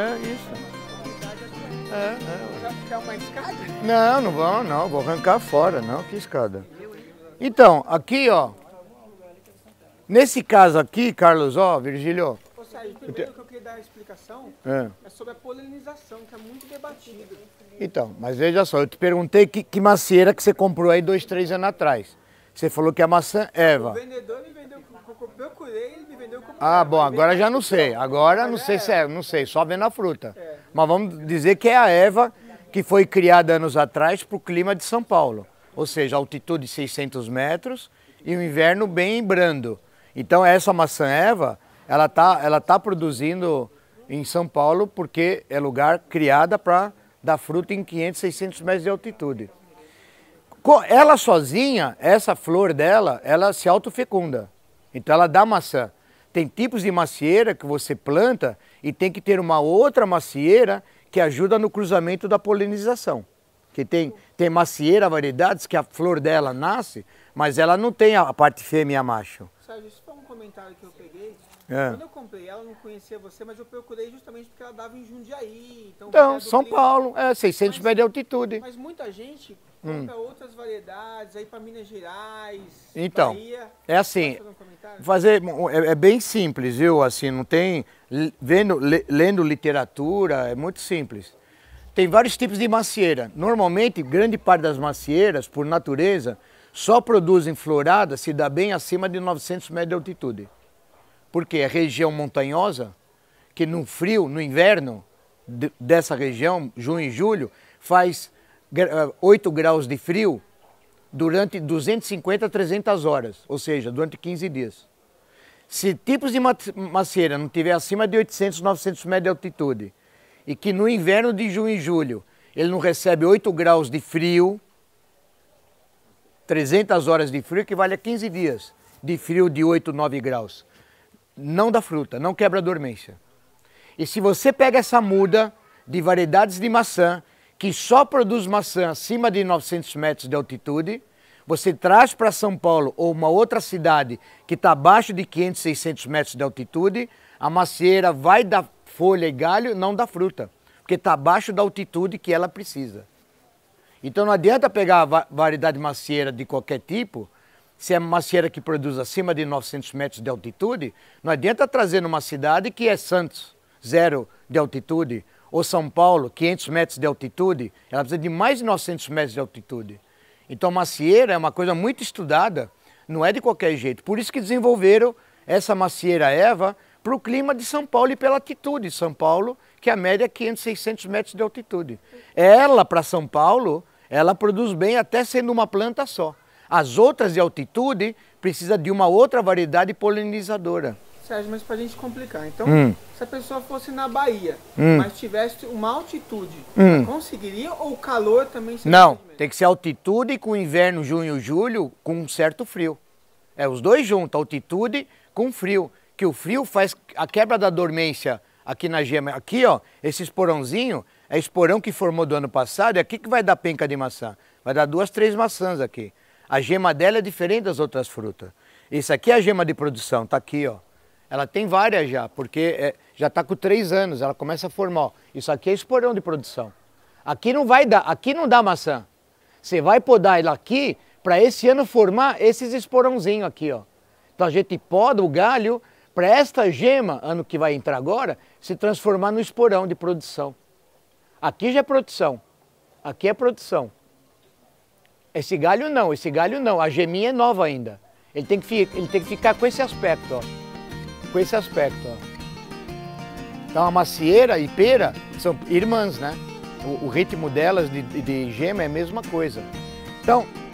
É isso. É, é. Já ficar uma escada? Não, não vou, não. Vou arrancar fora, não. Que escada. Então, aqui, ó. Nesse caso aqui, Carlos, ó, Virgílio. Ô, Sérgio, primeiro então- que eu queria dar a explicação é. é. sobre a polinização, que é muito debatido. Então, mas veja só, eu te perguntei que, que macieira que você comprou aí dois, três anos atrás. Você falou que a maçã Eva. O vendedor me vendeu, procurei, ele me vendeu como. Ah, bom, agora já não sei. Agora não sei se é, não sei, só vendo a fruta. É. Mas vamos dizer que é a Eva que foi criada anos atrás para o clima de São Paulo. Ou seja, altitude de 600 metros e um inverno bem brando. Então essa maçã Eva, ela está ela tá produzindo em São Paulo porque é lugar criada para dar fruta em 500, 600 metros de altitude. Ela sozinha, essa flor dela, ela se autofecunda. Então ela dá maçã. Tem tipos de macieira que você planta e tem que ter uma outra macieira que ajuda no cruzamento da polinização. Que tem, tem macieira variedades que a flor dela nasce, mas ela não tem a parte fêmea e a macho. Sérgio, isso foi um comentário que eu peguei é. Quando eu comprei ela, eu não conhecia você, mas eu procurei justamente porque ela dava em Jundiaí. Então, então São Cristo. Paulo, é 600 metros de altitude. Mas muita gente hum. compra hum. outras variedades, aí para Minas Gerais, Então, Bahia. é assim, um fazer, é, é, bem simples, viu? Assim, não tem, vendo, lendo literatura, é muito simples. Tem vários tipos de macieira. Normalmente, grande parte das macieiras, por natureza, só produzem florada se dá bem acima de 900 metros de altitude porque é região montanhosa, que no frio, no inverno de, dessa região, junho e julho, faz 8 ah, graus de frio durante 250 a 300 horas, ou seja, durante 15 dias. Se tipos de macieira não tiver acima de 800, 900 metros de altitude, e que no inverno de junho e julho ele não recebe 8 graus de frio, 300 horas de frio equivale a 15 dias de frio de 8, 9 graus não dá fruta, não quebra a dormência. E se você pega essa muda de variedades de maçã, que só produz maçã acima de 900 metros de altitude, você traz para São Paulo ou uma outra cidade que está abaixo de 500, 600 metros de altitude, a macieira vai dar folha e galho, não dá fruta, porque está abaixo da altitude que ela precisa. Então não adianta pegar a variedade macieira de qualquer tipo, se é macieira que produz acima de 900 metros de altitude, não adianta trazer numa cidade que é Santos, zero de altitude, ou São Paulo, 500 metros de altitude, ela precisa de mais de 900 metros de altitude. Então, macieira é uma coisa muito estudada, não é de qualquer jeito. Por isso que desenvolveram essa macieira Eva para o clima de São Paulo e pela altitude de São Paulo, que a média é 500, 600 metros de altitude. Ela, para São Paulo, ela produz bem até sendo uma planta só. As outras de altitude precisa de uma outra variedade polinizadora. Sérgio, mas para a gente complicar, então, hum. se a pessoa fosse na Bahia, hum. mas tivesse uma altitude, hum. conseguiria ou o calor também seria Não, tem que ser altitude com inverno, junho, julho, com um certo frio. É os dois juntos, altitude com frio, que o frio faz a quebra da dormência aqui na gema. Aqui, ó, é esse esporãozinho é esporão que formou do ano passado, é aqui que vai dar penca de maçã. Vai dar duas, três maçãs aqui. A gema dela é diferente das outras frutas. Isso aqui é a gema de produção, tá aqui, ó. Ela tem várias já, porque é, já está com três anos, ela começa a formar. Isso aqui é esporão de produção. Aqui não vai dar, aqui não dá maçã. Você vai podar ela aqui para esse ano formar esses esporãozinhos aqui, ó. Então a gente poda o galho para esta gema, ano que vai entrar agora, se transformar no esporão de produção. Aqui já é produção, aqui é produção. Esse galho não, esse galho não. A geminha é nova ainda. Ele tem que, ele tem que ficar com esse aspecto, ó. Com esse aspecto, ó. Então tá a macieira e pera são irmãs, né? O, o ritmo delas de, de, de gema é a mesma coisa. Então,